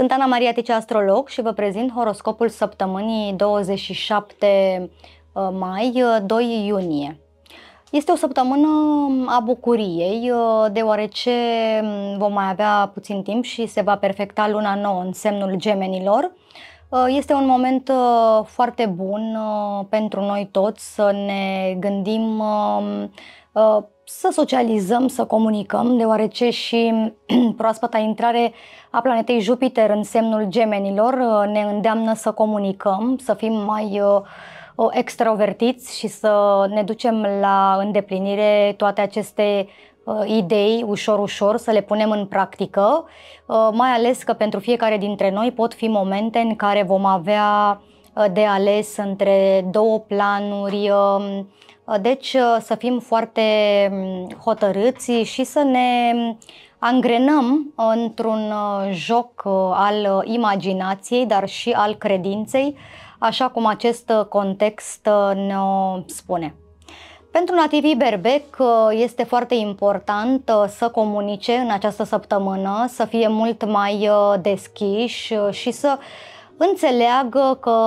Sunt Ana Maria Ticea, astrolog și vă prezint horoscopul săptămânii 27 uh, mai 2 uh, iunie. Este o săptămână um, a bucuriei, uh, deoarece um, vom mai avea puțin timp și se va perfecta luna nouă în semnul gemenilor. Este un moment foarte bun pentru noi toți să ne gândim um, Uh, să socializăm, să comunicăm, deoarece și proaspăta intrare a planetei Jupiter în semnul gemenilor uh, ne îndeamnă să comunicăm, să fim mai uh, extrovertiți și să ne ducem la îndeplinire toate aceste idei ușor, ușor, să le punem în practică, mai ales că pentru fiecare dintre noi pot fi momente în care vom avea de ales între două planuri um, Uh, deci uh, să fim foarte mm, hotărâți și să ne angrenăm într-un uh, joc al imaginației, dar și al credinței, așa cum acest context ne spune. Pentru nativii berbec este foarte important să comunice în această săptămână, să fie mult mai deschiși și să înțeleagă că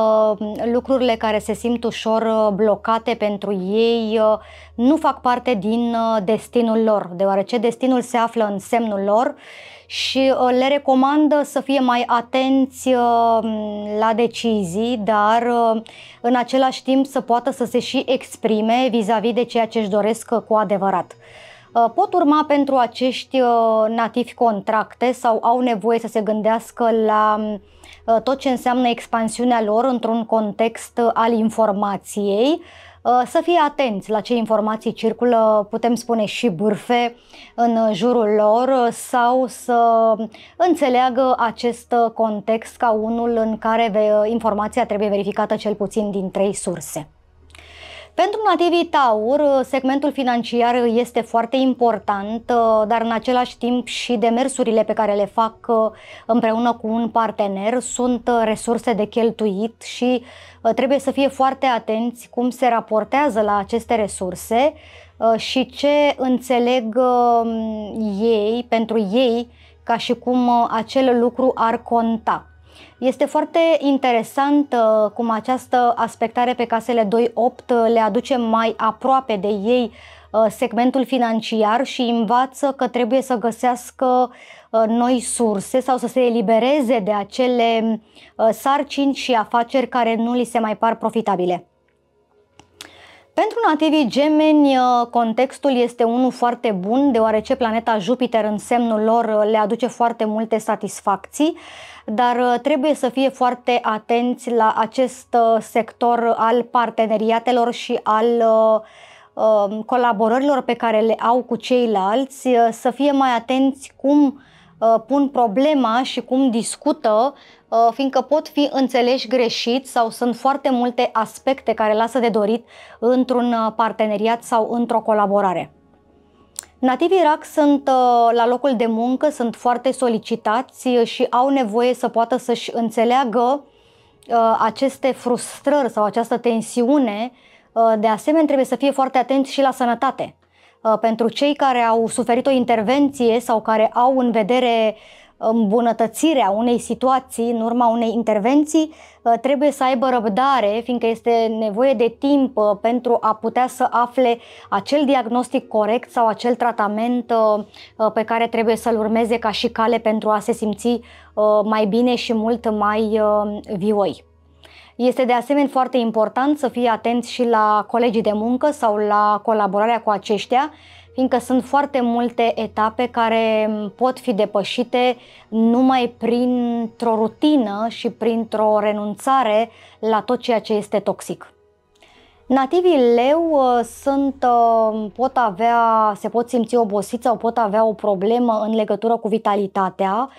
lucrurile care se simt ușor uh, blocate pentru ei uh, nu fac parte din uh, destinul lor, deoarece destinul se află în semnul lor și le recomandă să fie mai atenți la decizii, dar în același timp să poată să se și exprime vis-a-vis de ceea ce își doresc cu adevărat. Uh, pot urma pentru acești uh, nativi contracte sau au nevoie să se gândească la um, uh, tot ce înseamnă expansiunea lor într-un context al informației, să fie atenți la ce informații circulă, putem spune și bârfe în jurul lor sau să um, înțeleagă acest context ca unul în care informația trebuie verificată cel puțin din trei surse. Pentru nativii Taur, uh, segmentul financiar uh, este foarte important, uh, dar în același timp și demersurile pe care le fac împreună cu un partener sunt resurse de cheltuit și trebuie să fie foarte atenți cum se raportează la aceste resurse și ce înțeleg um, ei, pentru ei, ca și cum acel lucru ar conta. Este foarte interesant cum această aspectare pe casele 2.8 le aduce mai aproape de ei uh, segmentul financiar și învață că trebuie să găsească uh, noi surse sau să se elibereze de acele uh, sarcini și afaceri care nu li se mai par profitabile. Pentru nativii gemeni, contextul este unul foarte bun, deoarece planeta Jupiter în semnul lor le aduce foarte multe satisfacții. Uh, dar uh, trebuie să fie foarte atenți la acest uh, sector al parteneriatelor și al uh, um, colaborărilor pe care le au cu ceilalți, să fie mai atenți cum pun problema și cum discută, fiindcă pot fi înțeleși greșit sau sunt foarte multe aspecte care lasă de dorit într-un parteneriat sau într-o colaborare. Nativii Irak sunt uh, la locul de muncă, sunt foarte solicitați uh, și au nevoie să poată să-și înțeleagă uh, aceste frustrări sau această tensiune. De asemenea, trebuie să fie foarte atenți și la sănătate. Pentru cei care au suferit o intervenție sau care au în vedere uh, îmbunătățirea unei situații în urma unei intervenții uh, trebuie să aibă răbdare, fiindcă este nevoie de timp uh, pentru a putea să afle acel diagnostic corect sau acel tratament uh, pe care trebuie să-l urmeze ca și cale pentru a se simți mai bine și mult mai vioi. Este de asemenea foarte important să fii atenți și la colegii de muncă sau la colaborarea cu aceștia, fiindcă sunt foarte multe etape care pot fi depășite numai printr-o rutină și printr-o renunțare la tot ceea ce este toxic. Nativii leu uh, sunt, uh, pot avea, se pot simți obosiți sau pot avea o problemă în legătură cu vitalitatea,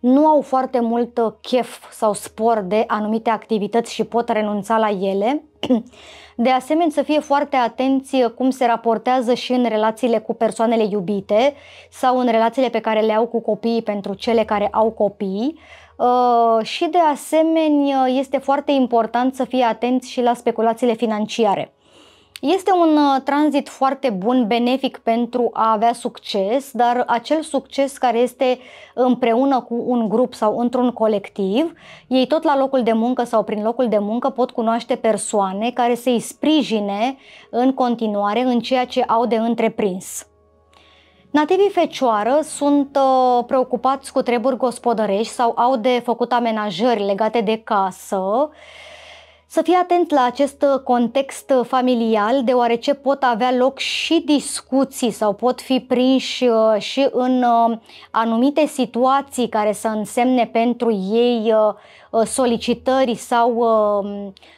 nu au foarte mult uh, chef sau spor de anumite activități și pot renunța la ele. De asemenea, să fie foarte atenți cum se raportează și în relațiile cu persoanele iubite sau în relațiile pe care le au cu copiii pentru cele care au copii. Uh, și de asemenea este foarte important să fii atenți și la speculațiile financiare. Este un uh, tranzit foarte bun, benefic pentru a avea succes, dar acel succes care este împreună cu un grup sau într-un colectiv, ei tot la locul de muncă sau prin locul de muncă pot cunoaște persoane care să-i sprijine în continuare în ceea ce au de întreprins. Nativii fecioară sunt uh, preocupați cu treburi gospodărești sau au de făcut amenajări legate de casă. Să fii atent la acest context familial, deoarece pot avea loc și discuții sau pot fi prinși uh, și în uh, anumite situații care să însemne pentru ei uh, solicitări sau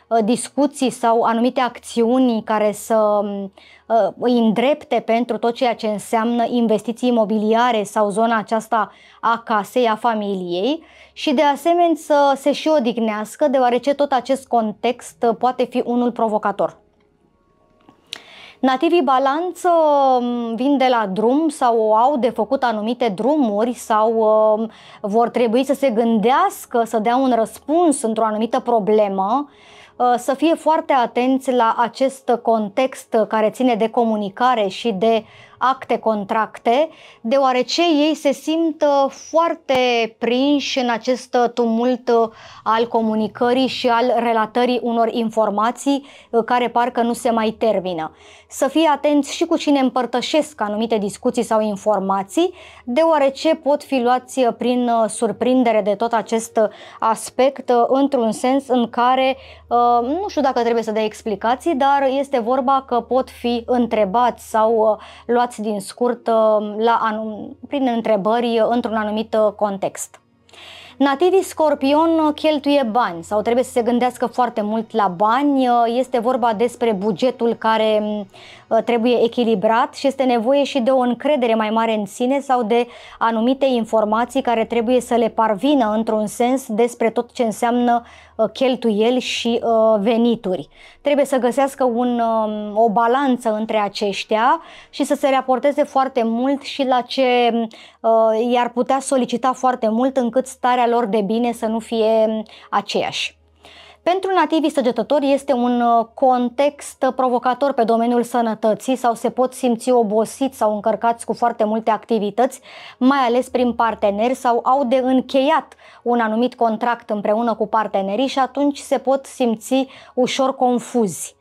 Uh, discuții sau anumite acțiuni care să um, uh, îi îndrepte pentru tot ceea ce înseamnă investiții imobiliare sau zona aceasta a casei, a familiei și de asemenea să se și odihnească, deoarece tot acest context uh, poate fi unul provocator. Nativii balanță um, vin de la drum sau au de făcut anumite drumuri sau um, vor trebui să se gândească, să dea un răspuns într-o anumită problemă Uh, să fie foarte atenți la acest context care ține de comunicare și de acte, contracte, deoarece ei se simt uh, foarte prinși în acest uh, tumult uh, al comunicării și al relatării unor informații care parcă nu se mai termină. Să fie atenți și cu cine împărtășesc anumite discuții sau informații, deoarece pot fi luați prin surprindere de tot acest aspect într-un sens în care nu știu dacă trebuie să dea explicații, dar este vorba că pot fi întrebați sau luați luați din scurt uh, la anum, prin întrebări uh, într-un anumit uh, context. Nativii Scorpion cheltuie bani sau trebuie să se gândească foarte mult la bani. Este vorba despre bugetul care trebuie echilibrat și este nevoie și de o încredere mai mare în sine sau de anumite informații care trebuie să le parvină într-un sens despre tot ce înseamnă uh, cheltuieli și uh, venituri. Trebuie să găsească un, um, o balanță între aceștia și să se raporteze foarte mult și la ce uh, i-ar putea solicita foarte mult încât starea starea lor de bine să nu fie aceeași. Pentru nativii săgetători este un uh, context provocator pe domeniul sănătății sau se pot simți obosiți sau încărcați cu foarte multe activități, mai ales prin parteneri sau au de încheiat un anumit contract împreună cu partenerii și atunci se pot simți ușor confuzi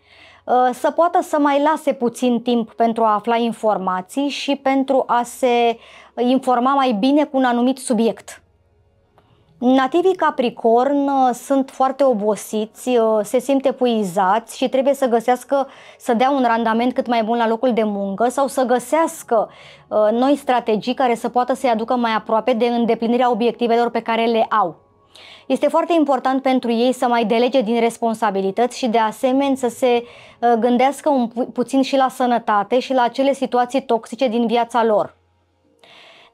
uh, să poată să mai lase puțin timp pentru a afla informații și pentru a se uh, informa mai bine cu un anumit subiect. Nativii Capricorn uh, sunt foarte obosiți, uh, se simt epuizați și trebuie să găsească, să dea un randament cât mai bun la locul de muncă sau să găsească uh, noi strategii care să poată să-i aducă mai aproape de îndeplinirea obiectivelor pe care le au. Este foarte important pentru ei să mai delege din responsabilități și de asemenea să se gândească un pu- puțin și la sănătate și la acele situații toxice din viața lor.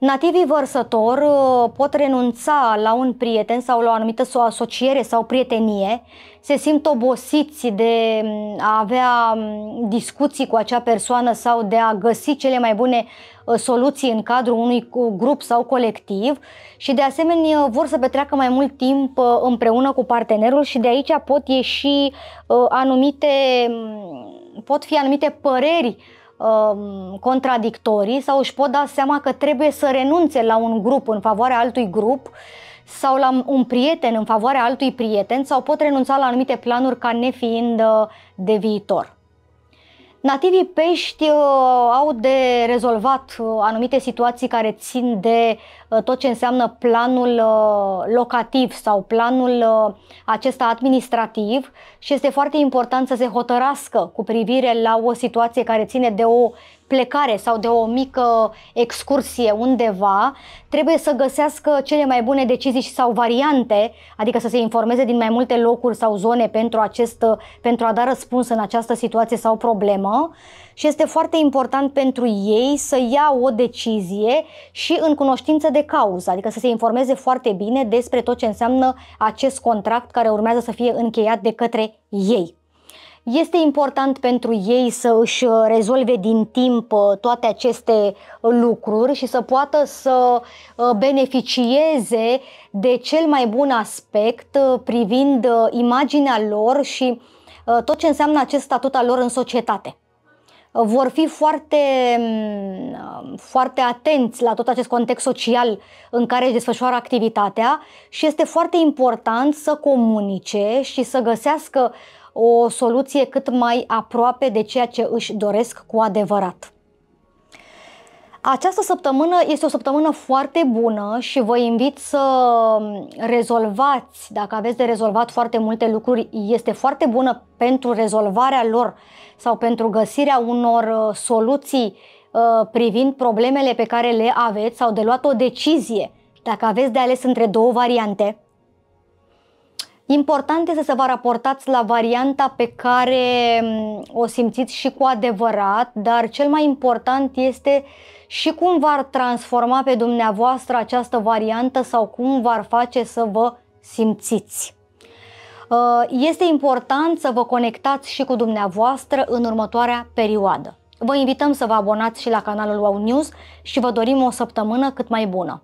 Nativii vărsător uh, pot renunța la un prieten sau la o anumită o asociere sau prietenie, se simt obosiți de mm, a avea mm, discuții cu acea persoană sau de a găsi cele mai bune uh, soluții în cadrul unui grup sau colectiv și de asemenea uh, vor să petreacă mai mult timp împreună cu partenerul și de aici pot ieși anumite mm, pot fi anumite păreri Um, contradictorii sau își pot da seama că trebuie să renunțe la un grup în favoarea altui grup sau la un prieten în favoarea altui prieten sau pot renunța la anumite planuri ca nefiind uh, de viitor. Nativii pești uh, au de rezolvat uh, anumite situații care țin de uh, tot ce înseamnă planul uh, locativ sau planul uh, acesta administrativ și este foarte important să se hotărască cu privire la o situație care ține de o plecare sau de o mică excursie undeva, trebuie să găsească cele mai bune decizii sau variante, adică să se informeze din mai multe locuri sau zone pentru, acest, pentru a da răspuns în această situație sau problemă și este foarte important pentru ei să ia o decizie și în cunoștință de cauză, adică să se informeze foarte bine despre tot ce înseamnă acest contract care urmează să fie încheiat de către ei. Este important pentru ei să își uh, rezolve din timp uh, toate aceste uh, lucruri și să poată să beneficieze de cel mai bun aspect privind imaginea lor și tot ce înseamnă acest statut al lor în societate vor fi foarte, mm, foarte atenți la tot acest context social în care își desfășoară activitatea și este foarte important să comunice și să găsească o soluție cât mai aproape de ceea ce își doresc cu adevărat. Această săptămână este o săptămână foarte bună și vă invit să rezolvați, dacă aveți de rezolvat foarte multe lucruri, este foarte bună pentru rezolvarea lor sau pentru găsirea unor uh, soluții uh, privind problemele pe care le aveți sau de luat o decizie. Dacă aveți de ales între două variante, Important este să vă raportați la varianta pe care mm, o simțiți și cu adevărat, dar cel mai important este și cum v-ar transforma pe dumneavoastră această variantă sau cum v-ar face să vă simțiți. Uh, este important să vă conectați și cu dumneavoastră în următoarea perioadă. Vă invităm să vă abonați și la canalul Wow News și vă dorim o săptămână cât mai bună.